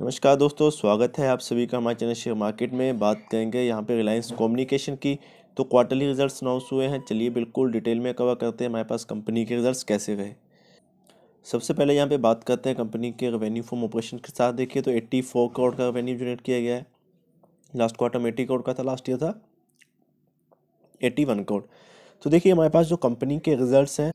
नमस्कार दोस्तों स्वागत है आप सभी का हमारे चैनल शेयर मार्केट में बात करेंगे यहाँ पे रिलायंस कम्युनिकेशन की तो क्वार्टरली रिजल्ट्स अनाउंस हुए हैं चलिए बिल्कुल डिटेल में कवर करते हैं हमारे पास कंपनी के रिजल्ट्स कैसे रहे सबसे पहले यहाँ पे बात करते हैं कंपनी के रेवेन्यू फ्रॉम ऑपरेशन के साथ देखिए तो एट्टी फोर करोड़ का रेवेन्यू जनरेट किया गया है लास्ट क्वार्टर में एट्टी करोड़ का था लास्ट ईयर था एट्टी वन करोड़ तो देखिए हमारे पास जो कंपनी के रिजल्ट हैं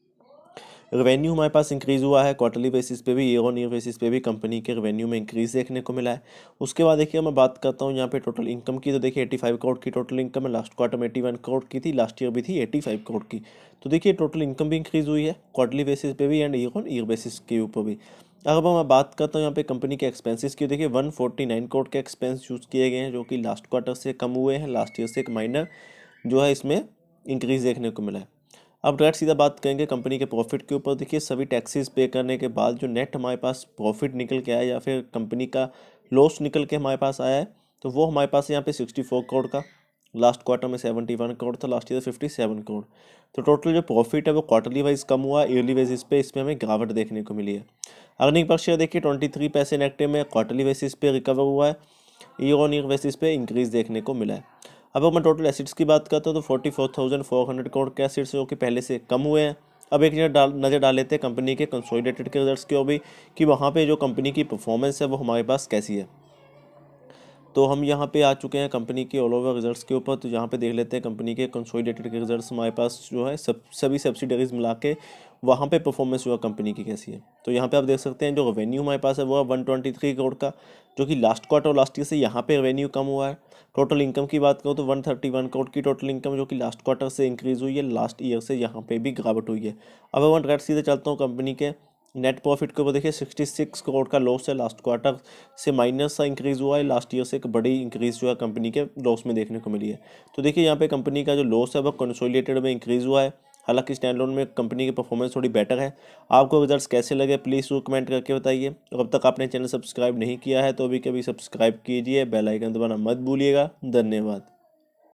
रेवेन्यू हमारे पास इंक्रीज़ हुआ है क्वार्टरली बेसिस पे भी ईयर ऑन ईयर बेसिस पे भी कंपनी के रेवेन्यू में इंक्रीज़ देखने को मिला है उसके बाद देखिए मैं बात करता हूँ यहाँ पे टोटल इनकम की तो देखिए एट्टी फाइव करोड़ की टोटल इनकम है लास्ट क्वार्टर में वन करोड़ की थी लास्ट ईयर भी थी फाइव करोड़ की तो देखिए टोटल इनकम भी इंक्रीज़ हुई है क्वार्टरली बेसिस पे भी and year on year basis के ऊपर भी अब मैं बात करता हूँ यहाँ पे कंपनी के एक्सपेंसेस की देखिए वन फोर्टी नाइन करोड़ के एक्सपेंस यूज़ किए गए हैं जो कि लास्ट क्वार्टर से कम हुए हैं लास्ट ईयर से एक माइनर जो है इसमें इंक्रीज़ देखने को मिला है अब डायरेक्ट सीधा बात करेंगे कंपनी के प्रॉफिट के ऊपर देखिए सभी टैक्सेस पे करने के बाद जो नेट हमारे पास प्रॉफिट निकल के आया या फिर कंपनी का लॉस निकल के हमारे पास आया है तो वो हमारे पास यहाँ पे सिक्सटी फोर करोड़ का लास्ट क्वार्टर में सेवेंटी वन करोड़ था last year fifty seven crore तो टोटल जो प्रॉफिट है वो क्वार्टरली वाइज कम हुआ ईयरली बेसिस पे इसमें हमें गिरावट देखने को मिली है अर्निंग पर शेयर देखिए ट्वेंटी थ्री पैसे नेगेटिव में क्वार्टरली बेसिस पे रिकवर हुआ है ईयर ऑन ईयर बेसिस पे इंक्रीज देखने को मिला है अब अगर मैं टोटल एसिड्स की बात करता हूँ तो forty four thousand four hundred crore के एसिड्स जो कि पहले से कम हुए हैं अब एक नज़र डाल नज़र डाल लेते हैं कंपनी के कंसोलिडेटेड के रिजल्ट्स की भी कि वहाँ पे जो कंपनी की परफॉर्मेंस है वो हमारे पास कैसी है तो हम यहाँ पे आ चुके हैं कंपनी के ऑल ओवर रिजल्ट्स के ऊपर तो यहाँ पे देख लेते हैं कंपनी के कंसोलिडेटेड रिजल्ट्स हमारे पास जो है सब सभी सब्सिडरीज मिला के वहाँ पे परफॉर्मेंस हुआ कंपनी की कैसी है तो यहाँ पे आप देख सकते हैं जो रेवेन्यू हमारे पास है वो है वन ट्वेंटी थ्री करोड़ का जो कि लास्ट क्वार्टर और लास्ट ईयर से यहाँ पे रेवेन्यू कम हुआ है टोटल इनकम की बात करूँ तो वन थर्टी वन करोड़ की टोटल इनकम जो कि लास्ट क्वार्टर से इंक्रीज़ हुई है लास्ट ईयर से यहाँ पे भी गिरावट हुई है अब वन रेट सीधे चलता हूँ कंपनी के नेट प्रॉफिट के ऊपर देखिए सिक्सटी सिक्स करोड़ का लॉस है लास्ट क्वार्टर से माइनस सा इंक्रीज़ हुआ है लास्ट ईयर से एक बड़ी इंक्रीज़ जो है कंपनी के लॉस में देखने को मिली है तो देखिए यहाँ पे कंपनी का जो लॉस है वह कंसोलिडेटेड में इंक्रीज़ हुआ है हालांकि स्टैंड लोन में कंपनी की परफॉर्मेंस थोड़ी बेटर है आपको रिजल्ट कैसे लगे प्लीज़ वो कमेंट करके बताइए अब तक आपने चैनल सब्सक्राइब नहीं किया है तो अभी कभी सब्सक्राइब कीजिए बेलाइकन दबाना मत भूलिएगा धन्यवाद